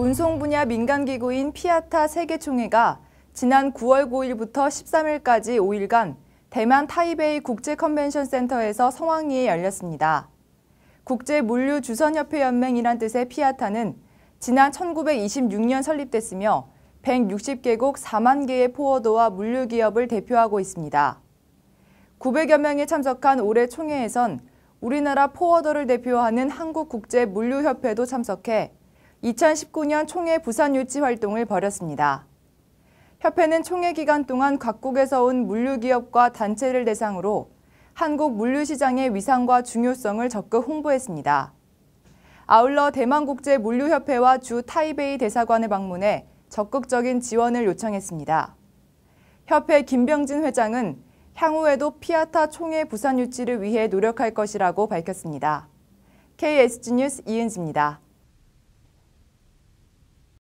운송 분야 민간기구인 피아타 세계총회가 지난 9월 9일부터 13일까지 5일간 대만 타이베이 국제컨벤션 센터에서 성황리에 열렸습니다. 국제물류주선협회연맹이란 뜻의 피아타는 지난 1926년 설립됐으며 160개국 4만 개의 포워도와 물류기업을 대표하고 있습니다. 900여 명이 참석한 올해 총회에선 우리나라 포워더를 대표하는 한국국제물류협회도 참석해 2019년 총회 부산 유치 활동을 벌였습니다. 협회는 총회 기간 동안 각국에서 온 물류기업과 단체를 대상으로 한국 물류시장의 위상과 중요성을 적극 홍보했습니다. 아울러 대만국제물류협회와 주 타이베이 대사관을 방문해 적극적인 지원을 요청했습니다. 협회 김병진 회장은 향후에도 피아타 총회 부산 유치를 위해 노력할 것이라고 밝혔습니다. KSG 뉴스 이은지입니다.